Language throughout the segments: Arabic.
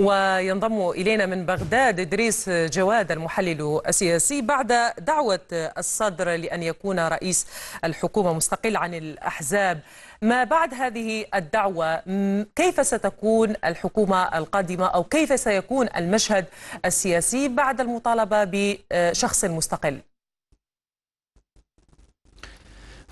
وينضم إلينا من بغداد إدريس جواد المحلل السياسي بعد دعوة الصدر لأن يكون رئيس الحكومة مستقل عن الأحزاب ما بعد هذه الدعوة كيف ستكون الحكومة القادمة أو كيف سيكون المشهد السياسي بعد المطالبة بشخص مستقل؟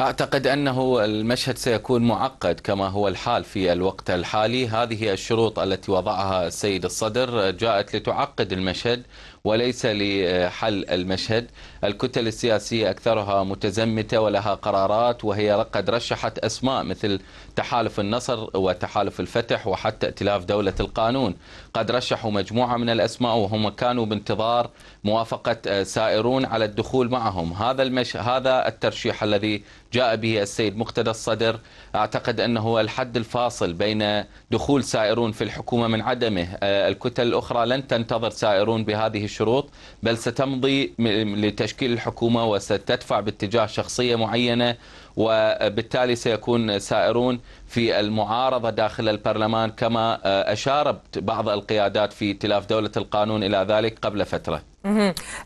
أعتقد أنه المشهد سيكون معقد كما هو الحال في الوقت الحالي هذه الشروط التي وضعها السيد الصدر جاءت لتعقد المشهد وليس لحل المشهد الكتل السياسية أكثرها متزمتة ولها قرارات وهي قد رشحت أسماء مثل تحالف النصر وتحالف الفتح وحتى ائتلاف دولة القانون قد رشحوا مجموعة من الأسماء وهم كانوا بانتظار موافقة سائرون على الدخول معهم هذا المش... هذا الترشيح الذي جاء به السيد مقتدى الصدر أعتقد أنه الحد الفاصل بين دخول سائرون في الحكومة من عدمه آه، الكتل الأخرى لن تنتظر سائرون بهذه الشروط بل ستمضي لتشكيل الحكومة وستدفع باتجاه شخصية معينة وبالتالي سيكون سائرون في المعارضة داخل البرلمان كما آه، أشارت بعض القيادات في تلاف دولة القانون إلى ذلك قبل فترة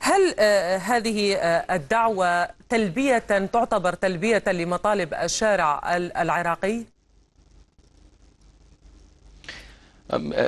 هل آه، هذه آه، الدعوة تلبية تعتبر تلبية لمطالب الشارع العراقي؟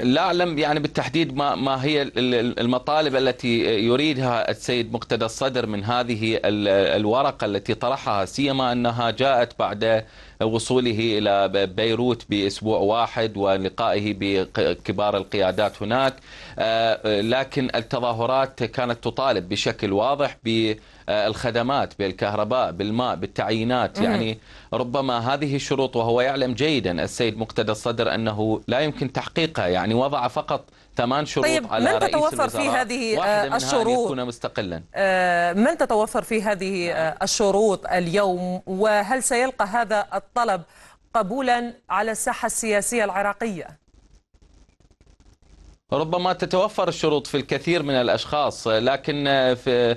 لا اعلم يعني بالتحديد ما ما هي المطالب التي يريدها السيد مقتدى الصدر من هذه الورقه التي طرحها سيما انها جاءت بعد وصوله الى بيروت باسبوع واحد ولقائه بكبار القيادات هناك أه، لكن التظاهرات كانت تطالب بشكل واضح ب آه، الخدمات بالكهرباء بالماء بالتعيينات يعني ربما هذه الشروط وهو يعلم جيدا السيد مقتدى الصدر أنه لا يمكن تحقيقها يعني وضع فقط ثمان شروط طيب على من تتوفر في هذه آه، الشروط يكون مستقلا آه، من تتوفر في هذه نعم. الشروط اليوم وهل سيلقى هذا الطلب قبولا على الساحة السياسية العراقية ربما تتوفر الشروط في الكثير من الأشخاص لكن في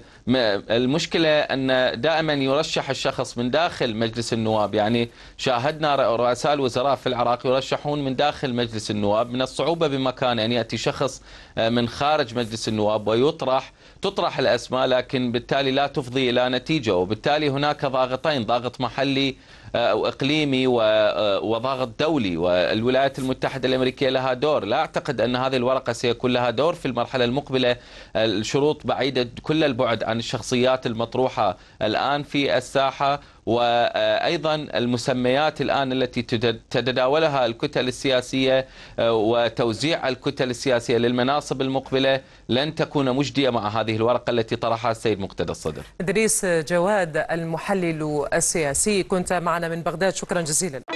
المشكلة أن دائما يرشح الشخص من داخل مجلس النواب يعني شاهدنا رؤساء الوزراء في العراق يرشحون من داخل مجلس النواب من الصعوبة بمكان أن يأتي شخص آه، من خارج مجلس النواب ويطرح تطرح الأسماء لكن بالتالي لا تفضي إلى نتيجة وبالتالي هناك ضاغطين ضاغط محلي آه، اقليمي آه، وضغط دولي والولايات المتحده الامريكيه لها دور، لا اعتقد ان هذه الورقه سيكون لها دور في المرحله المقبله، الشروط بعيده كل البعد عن عن الشخصيات المطروحة الآن في الساحة وأيضا المسميات الآن التي تتداولها الكتل السياسية آه، وتوزيع الكتل السياسية للمناصب المقبلة لن تكون مجدية مع هذه الورقة التي طرحها السيد مقتدى الصدر إدريس جواد المحلل السياسي كنت معنا من بغداد شكرا جزيلا